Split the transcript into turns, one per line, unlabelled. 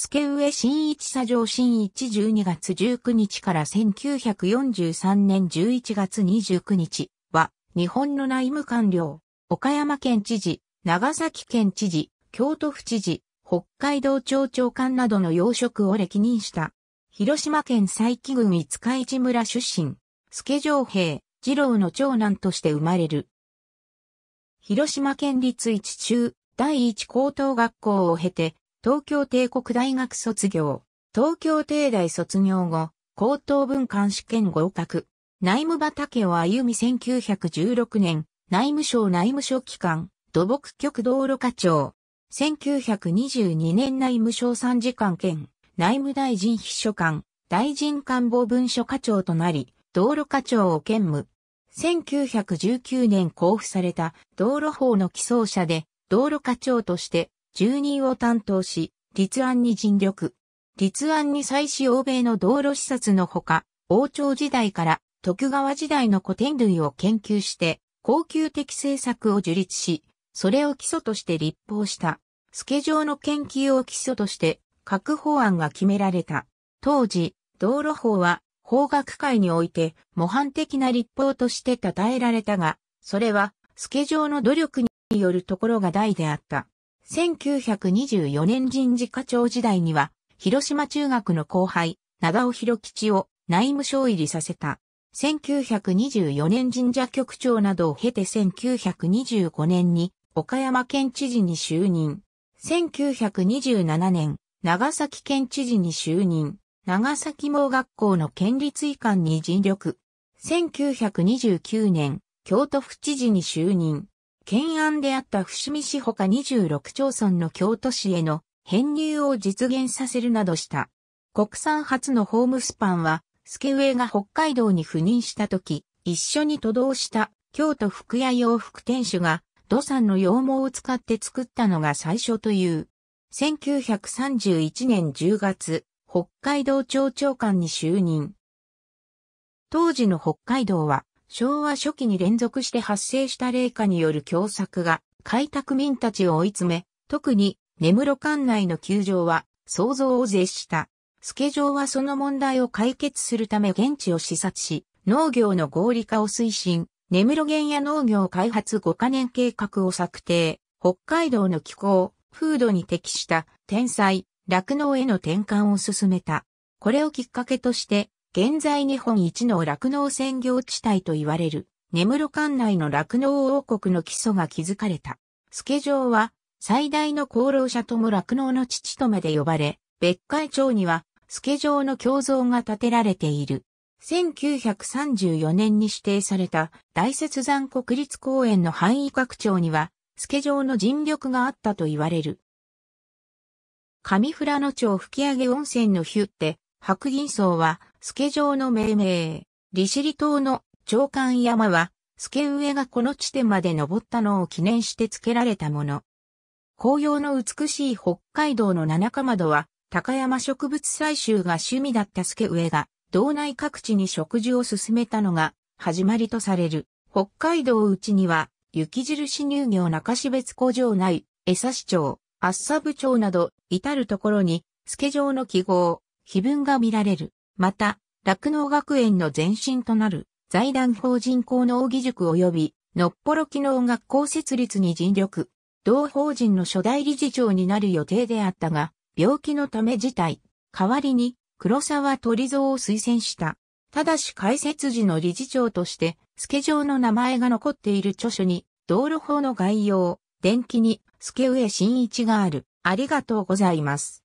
助上新一佐上新一12月19日から1943年11月29日は、日本の内務官僚、岡山県知事、長崎県知事、京都府知事、北海道庁長官などの要職を歴任した。広島県佐伯郡五日市村出身、助上平、二郎の長男として生まれる。広島県立一中、第一高等学校を経て、東京帝国大学卒業、東京帝大卒業後、高等文官試験合格、内務畑を歩み1916年、内務省内務省機関、土木局道路課長、1922年内務省参事官兼、内務大臣秘書官、大臣官房文書課長となり、道路課長を兼務。1919年交付された道路法の起草者で、道路課長として住人を担当し、立案に尽力。立案に際し欧米の道路視察のほか、王朝時代から徳川時代の古典類を研究して、高級的政策を樹立し、それを基礎として立法した。スケジ上の研究を基礎として、各法案が決められた。当時、道路法は法学界において模範的な立法として称えられたが、それは、スケジ上の努力によるところが大であった。1924年人事課長時代には、広島中学の後輩、長尾博吉を内務省入りさせた。1924年神社局長などを経て1925年に岡山県知事に就任。1927年、長崎県知事に就任。長崎盲学校の県立遺憾に尽力。1929年、京都府知事に就任。懸案であった伏見市ほか26町村の京都市への編入を実現させるなどした。国産初のホームスパンは、スェイが北海道に赴任した時、一緒に都道した京都服屋洋服店主が、土産の羊毛を使って作ったのが最初という。1931年10月、北海道庁長官に就任。当時の北海道は昭和初期に連続して発生した霊下による凶作が開拓民たちを追い詰め、特に根室管内の球場は想像を絶した。スケジョーはその問題を解決するため現地を視察し、農業の合理化を推進、根室原野農業開発5カ年計画を策定、北海道の気候、風土に適した天才、酪農への転換を進めた。これをきっかけとして、現在日本一の酪農専業地帯と言われる、根室管内の酪農王国の基礎が築かれた。スケジョ城は、最大の功労者とも酪農の父とまで呼ばれ、別海町には、スケジョ城の胸像が建てられている。1934年に指定された大雪山国立公園の範囲拡張には、スケジョ城の尽力があったと言われる。上富良野町吹上温泉のヒュって、白銀荘は、助城の命名。利尻島の長官山は、助上がこの地点まで登ったのを記念して付けられたもの。紅葉の美しい北海道の七か窓は、高山植物採集が趣味だった助上が、道内各地に植樹を進めたのが、始まりとされる。北海道内には、雪印乳業中標別工場内、江差町、厚沢部町など、至るところに、助城の記号、碑文が見られる。また、酪農学園の前身となる財団法人工能技塾及びのっぽろ機能学校設立に尽力。同法人の初代理事長になる予定であったが、病気のため辞退。代わりに、黒沢鳥蔵を推薦した。ただし開設時の理事長として、スケジョ上の名前が残っている著書に、道路法の概要、電気に、助上新一がある。ありがとうございます。